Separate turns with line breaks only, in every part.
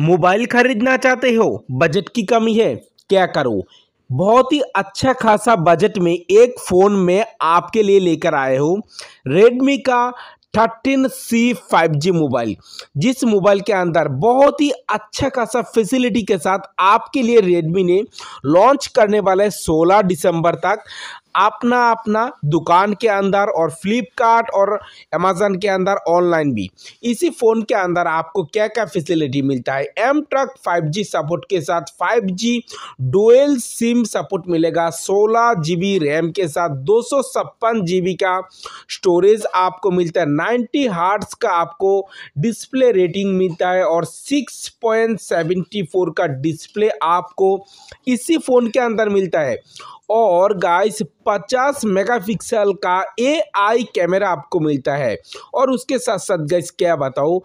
mobile खरीदना चाहते हो बजट की कमी है क्या करो बहुत ही अच्छा खासा बजट में एक फ़ोन में आपके लिए लेकर आए हो रेडमी का thirteen C five G mobile जिस मोबाइल के अंदर बहुत ही अच्छा खासा फैसिलिटी के साथ आपके लिए रेडमी ने लॉन्च करने वाला है सोलह दिसंबर तक अपना अपना दुकान के अंदर और फ्लिपकार्ट और अमेज़न के अंदर ऑनलाइन भी इसी फ़ोन के अंदर आपको क्या क्या फैसिलिटी मिलता है एम ट्रक फाइव सपोर्ट के साथ फाइव जी डोल सिम सपोर्ट मिलेगा सोलह जी रैम के साथ दो सौ का स्टोरेज आपको मिलता है नाइन्टी हार्ट्स का आपको डिस्प्ले रेटिंग मिलता है और सिक्स पॉइंट सेवेंटी फोर का डिस्प्ले आपको इसी फ़ोन के अंदर मिलता है और गाइस मेगा मेगापिक्सल का एआई कैमरा आपको मिलता है और उसके साथ साथ गैस क्या बताओ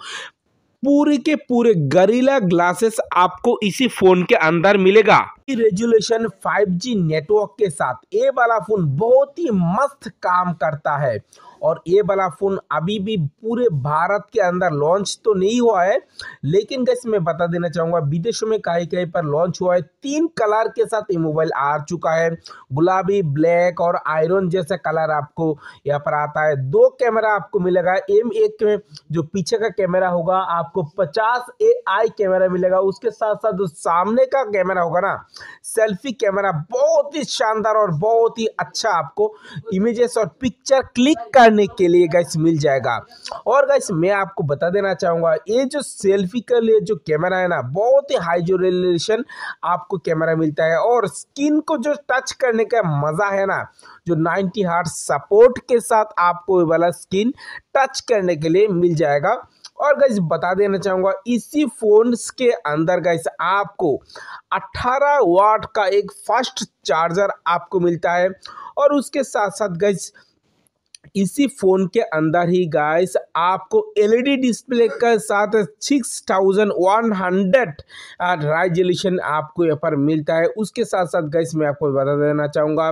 पूरे के पूरे गरीला ग्लासेस आपको इसी फ़ोन के अंदर मिलेगा रेजुलेशन 5G नेटवर्क के साथ ये वाला फ़ोन बहुत ही मस्त काम करता है और ये वाला फ़ोन अभी भी पूरे भारत के अंदर लॉन्च तो नहीं हुआ है लेकिन गैस मैं बता देना चाहूँगा विदेशों में कहीं कहीं पर लॉन्च हुआ है तीन कलर के साथ ये मोबाइल आ चुका है गुलाबी ब्लैक और आयरन जैसा कलर आपको यहाँ पर आता है दो कैमरा आपको मिलेगा एम एक में जो पीछे का कैमरा होगा आपको पचास ए आई कैमरा मिलेगा उसके साथ साथ जो सामने का कैमरा होगा ना सेल्फी कैमरा बहुत ही शानदार और बहुत ही अच्छा आपको इमेजेस और पिक्चर क्लिक करने के लिए गैस मिल जाएगा और गैस मैं आपको बता देना चाहूँगा ये जो सेल्फी के लिए जो कैमरा है ना बहुत ही हाई जो रेजोल्यूशन आपको कैमरा मिलता है और स्किन को जो टच करने का मज़ा है ना जो 90 हार्ट सपोर्ट के साथ आपको वाला स्किन टच करने के लिए मिल जाएगा और गैस बता देना चाहूँगा इसी फ़ोन के अंदर गैस आपको 18 वाट का एक फास्ट चार्जर आपको मिलता है और उसके साथ साथ गैस इसी फ़ोन के अंदर ही गाइस आपको एलईडी डिस्प्ले e के साथ six thousand one hundred resolution आपको यहाँ पर मिलता है उसके साथ साथ गाइस मैं आपको बता देना चाहूँगा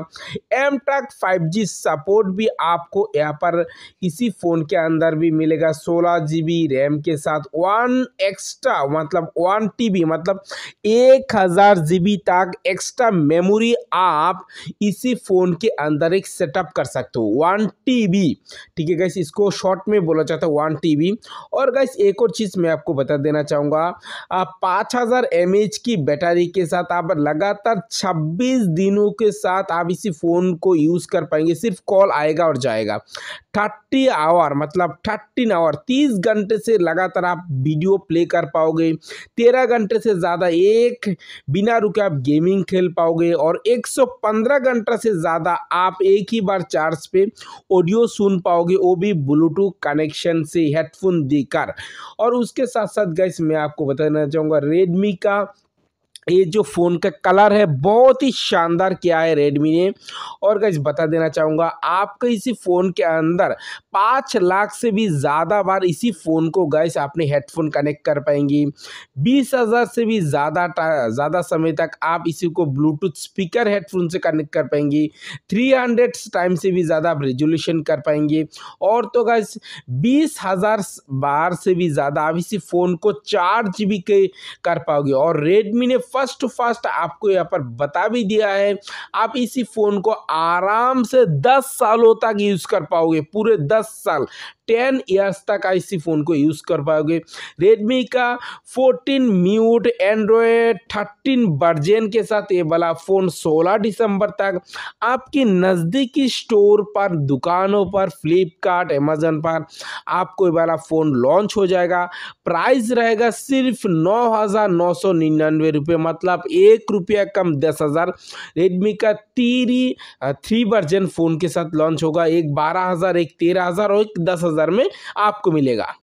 एम टैक फाइव जी सपोर्ट भी आपको यहाँ पर इसी फ़ोन के अंदर भी मिलेगा सोलह जी रैम के साथ वन एक्स्ट्रा मतलब वन टी मतलब एक हज़ार जी तक एक्स्ट्रा मेमोरी आप इसी फ़ोन के अंदर एक सेटअप कर सकते हो वन टी टीबी ठीक है गैस इसको शॉर्ट में बोला जाता है वन टीबी और गैस एक और चीज़ मैं आपको बता देना चाहूँगा पाँच हज़ार एम की बैटरी के साथ आप लगातार छब्बीस दिनों के साथ आप इसी फ़ोन को यूज़ कर पाएंगे सिर्फ कॉल आएगा और जाएगा थर्टी आवर मतलब थर्टीन आवर तीस घंटे से लगातार आप वीडियो प्ले कर पाओगे तेरह घंटे से ज़्यादा एक बिना रुके आप गेमिंग खेल पाओगे और एक सौ पंद्रह घंटा से ज़्यादा आप एक ही बार चार्ज पे ऑडियो ऑडियो सुन पाओगे वो भी ब्लूटूथ कनेक्शन से हेडफोन देकर और उसके साथ साथ गैस मैं आपको बताना चाहूँगा रेडमी का ये जो फ़ोन का कलर है बहुत ही शानदार किया है रेडमी ने और गई बता देना चाहूँगा आपके इसी फ़ोन के अंदर पाँच लाख से भी ज़्यादा बार इसी फ़ोन को गैस आपने हेडफोन कनेक्ट कर पाएंगी बीस हज़ार से भी ज़्यादा ज़्यादा समय तक आप इसी को ब्लूटूथ स्पीकर हेडफोन से कनेक्ट कर पाएंगी थ्री हंड्रेड टाइम से भी ज़्यादा आप रेजोल्यूशन कर पाएंगे और तो गैस बीस हज़ार बार से भी ज़्यादा आप इसी फ़ोन को चार्ज भी कर पाओगे और रेडमी ने फर्स्ट फर्स्ट आपको यहाँ पर बता भी दिया है आप इसी फ़ोन को आराम से 10 सालों तक यूज़ कर पाओगे पूरे 10 साल 10 ईयर्स तक आप इसी फ़ोन को यूज़ कर पाओगे रेडमी का 14 म्यूट एंड्रॉयड 13 वर्जन के साथ ये वाला फ़ोन 16 दिसंबर तक आपकी नज़दीकी स्टोर पर दुकानों पर फ्लिपकार्ट एमेजन पर आपको ये वाला फ़ोन लॉन्च हो जाएगा प्राइस रहेगा सिर्फ नौ हज़ार नौ सौ निन्यानवे रुपये मतलब एक रुपया कम दस हज़ार रेडमी का तीरी थ्री वर्जन फ़ोन के साथ लॉन्च होगा एक बारह हज़ार एक तेरह हज़ार और एक दस हज़ार में आपको मिलेगा